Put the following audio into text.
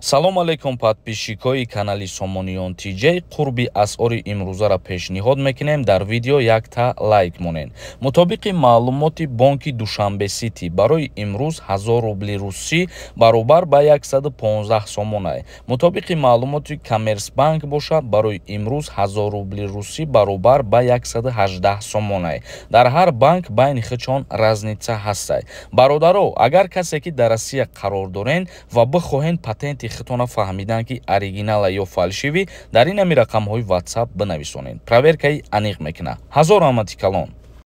салом алейкум подписчикои канали сомониён тиҷей қурби асъори имрӯзаро пешниҳод мекунем дар видео як та лайк монен мутобиқи маълумоти бонки душанбе сити барои имрӯз 1000 рубли русӣ баробар ба 115 сомонае мутобиқи маълумоти коммерс банк бошад барои имрӯз 1000 рубли русӣ баробар ба 118 сомонае дар ҳар банк байни хичон разница ҳастае бародаро агар касе ки дар россия қарор дорен ва бихоҳен патенти ҳолати хитона фаҳмидан ки оригинала ё фалшивӣ дар ин ҳамин рақамҳои ватсап бинависонед проверкаи аниқ мекунад ҳазор раҳмати калон